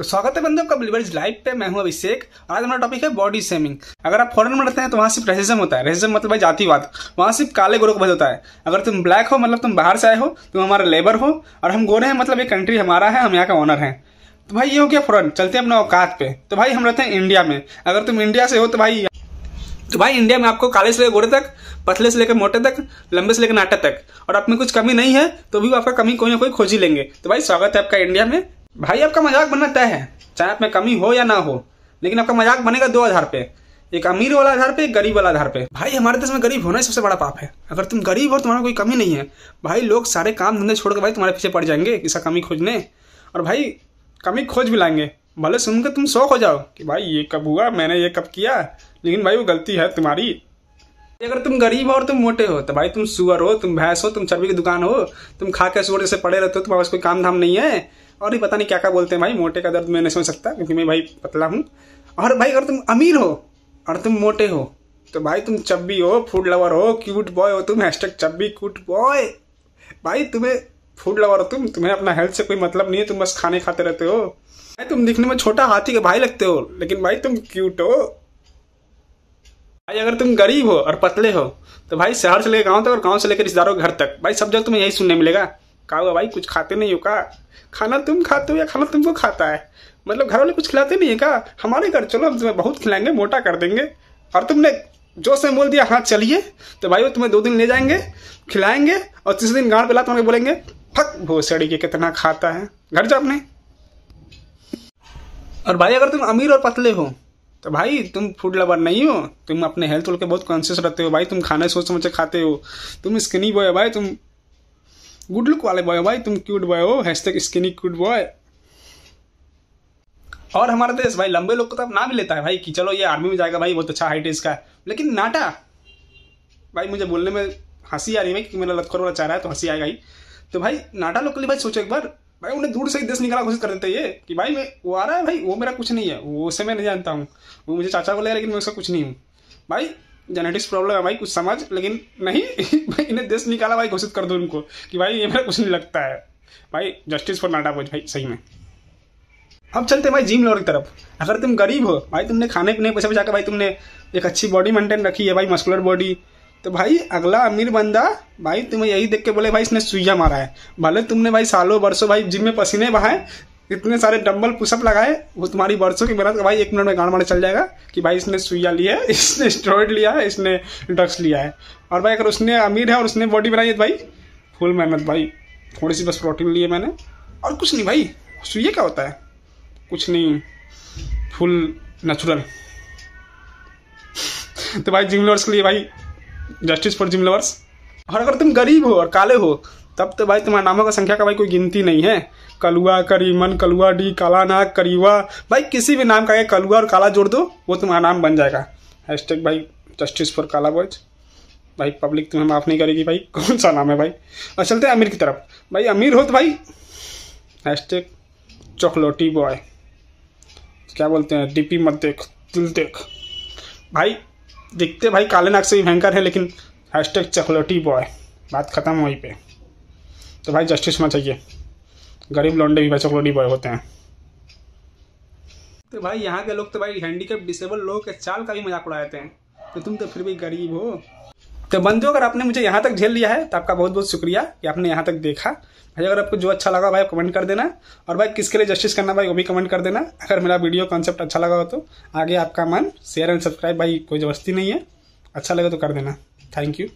तो स्वागत है बंदे आपका बिलीवर्स लाइव पे मैं हूं अभिषेक और आज हमारा टॉपिक है बॉडी सेमिंग अगर आप फॉरन में रहते हैं तो वहां सिर्फ रेसिज्म होता है रेसिज्म मतलब भाई जातिवाद वहाँ सिर्फ काले गोरों का भेद होता है अगर तुम ब्लैक हो मतलब तुम बाहर से आए हो तुम हमारा लेबर हो और हम गोरे हैं मतलब ये कंट्री हमारा है हम यहाँ का ऑनर है तो भाई ये हो गया फॉरन चलते हैं अपने औकात पे तो भाई हम रहते हैं इंडिया में अगर तुम इंडिया से हो तो भाई तो भाई इंडिया में आपको काले से लेकर गोरे तक पतले से लेकर मोटे तक लंबे से लेकर नाटे तक और आप में कुछ कमी नहीं है तो भी आपका कमी कोई ना कोई खोज ही लेंगे तो भाई स्वागत है आपका इंडिया में भाई आपका मजाक बनना तय है चाहे आप में कमी हो या ना हो लेकिन आपका मजाक बनेगा दो आधार पे एक अमीर वाला आधार पे एक गरीब वाला आधार पे भाई हमारे देश में गरीब होना ही सबसे बड़ा पाप है अगर तुम गरीब हो तुम्हारा कोई कमी नहीं है भाई लोग सारे काम धंधे छोड़कर भाई तुम्हारे पीछे पड़ जाएंगे इसका कमी खोजने और भाई कमी खोज भी लाएंगे भले सुनकर तुम शौक हो जाओ कि भाई ये कब हुआ मैंने ये कब किया लेकिन भाई वो गलती है तुम्हारी अगर तुम गरीब हो और तुम मोटे हो तो भाई तुम सुअर हो तुम भैंस हो तुम चर्बी की दुकान हो तुम खा के सुअर जैसे पड़े रहते हो तुम्हारे पास कोई काम धाम नहीं है और भी पता नहीं क्या क्या बोलते हैं भाई मोटे का दर्द मैं नहीं समझ सकता क्योंकि मैं भाई पतला हूँ और भाई अगर तुम अमीर हो और तुम मोटे हो तो भाई तुम चब्बी हो फूड लवर हो क्यूट बॉय हो तुम हैशटैग चब्बी क्यूट बॉय भाई तुम्हें फूड लवर हो तुम तुम्हें अपना हेल्थ से कोई मतलब नहीं है तुम बस खाने खाते रहते हो भाई तुम दिखने में छोटा हाथी के भाई लगते हो लेकिन भाई तुम क्यूट हो भाई अगर तुम गरीब हो और पतले हो तो भाई शहर से लेकर गाँव तक और गाँव से लेकर रिश्तेदारों के घर तक भाई सब जगह तुम्हें यही सुनने मिलेगा कहा हुआ भाई कुछ खाते नहीं हो का खाना तुम खाते हो या खाना तुमको खाता है मतलब घर वाले कुछ खिलाते नहीं है का हमारे घर चलो हम तुम्हें बहुत खिलाएंगे मोटा कर देंगे और तुमने जो से बोल दिया हाँ चलिए तो भाई वो तुम्हें दो दिन ले जाएंगे खिलाएंगे और तीसरे दिन गाड़ पे ला तुम्हें बोलेंगे फक भोसड़ी के कितना खाता है घर जाओ अपने और भाई अगर तुम अमीर और पतले हो तो भाई तुम फूड लवर नहीं हो तुम अपने हेल्थ वेल के बहुत कॉन्शियस रहते हो भाई तुम खाने सोच समझ खाते हो तुम स्किनी बॉय हो भाई तुम गुड लुक वाले बॉय हो भाई तुम क्यूट बॉय हो हैशटैग स्किनी क्यूट बॉय और हमारा देश भाई लंबे लोग को तो ना भी लेता है भाई कि चलो ये आर्मी में जाएगा भाई बहुत अच्छा हाइट है इसका लेकिन नाटा भाई मुझे बोलने में हंसी आ रही है कि मेरा लतखोर वाला चाह रहा है तो हंसी आएगा ही तो भाई नाटा लोग के लिए भाई सोचो एक बार भाई उन्हें दूर से ही देश निकाला घोषित कर देते ये कि भाई मैं वो आ रहा है भाई वो मेरा कुछ नहीं है वो उसे मैं नहीं जानता हूँ वो मुझे चाचा बोले लेकिन मैं उसका कुछ नहीं हूँ भाई जेनेटिक्स प्रॉब्लम है भाई कुछ समझ लेकिन नहीं भाई इन्हें देश निकाला भाई घोषित कर दो उनको कि भाई ये मेरा कुछ नहीं लगता है भाई जस्टिस फॉर नाटा बोझ भाई सही में अब चलते हैं भाई जिम लॉर की तरफ अगर तुम गरीब हो भाई तुमने खाने पीने पैसे बचा के भाई तुमने एक अच्छी बॉडी मेंटेन रखी है भाई मस्कुलर बॉडी तो भाई अगला अमीर बंदा भाई तुम्हें यही देख के बोले भाई इसने सुइया मारा है भले तुमने भाई सालों बरसों भाई जिम में पसीने बहाए इतने सारे डम्बल पुशअप लगाए वो तुम्हारी बरसों की मेहनत भाई एक मिनट में गाड़ मारा चल जाएगा कि भाई इसने सुइया लिया है इसने स्टोरेड लिया है इसने ड्रग्स लिया है और भाई अगर उसने अमीर है और उसने बॉडी बनाई है तो भाई फुल मेहनत भाई थोड़ी सी बस प्रोटीन लिए मैंने और कुछ नहीं भाई सुइया क्या होता है कुछ नहीं फुल नेचुरल तो भाई जिम लोर्स के लिए भाई जस्टिस फॉर जिम लवर्स और अगर तुम गरीब हो और काले हो तब तो भाई तुम्हारे नामों का संख्या का भाई कोई गिनती नहीं है कलुआ करीमन कलुआ डी काला नाग करीवा भाई किसी भी नाम का आगे कलुआ और काला जोड़ दो वो तुम्हारा नाम बन जाएगा हैशटैग भाई जस्टिस फॉर काला बॉयज भाई पब्लिक तुम्हें माफ़ नहीं करेगी भाई कौन सा नाम है भाई और चलते हैं अमीर की तरफ भाई अमीर हो तो भाई हैशटैग चॉकलेटी बॉय क्या बोलते हैं डीपी मत देख दिल देख भाई दिखते भाई काले नाक से भी भयंकर है लेकिन हैशटैग चकलोटी बॉय बात खत्म वहीं पे तो भाई जस्टिस होना चाहिए गरीब लौंडे भी भाई चकलोटी बॉय होते हैं तो भाई यहाँ के लोग तो भाई हैंडीकेप डिसेबल लोगों के चाल का भी मजाक उड़ाते हैं तो तुम तो फिर भी गरीब हो तो बंधु अगर आपने मुझे यहाँ तक झेल लिया है तो आपका बहुत बहुत शुक्रिया कि आपने यहाँ तक देखा भाई अगर आपको जो अच्छा लगा भाई कमेंट कर देना और भाई किसके लिए जस्टिस करना भाई वो भी कमेंट कर देना अगर मेरा वीडियो कॉन्सेप्ट अच्छा लगा हो तो आगे आपका मन शेयर एंड सब्सक्राइब भाई कोई जबरस्ती नहीं है अच्छा लगे तो कर देना थैंक यू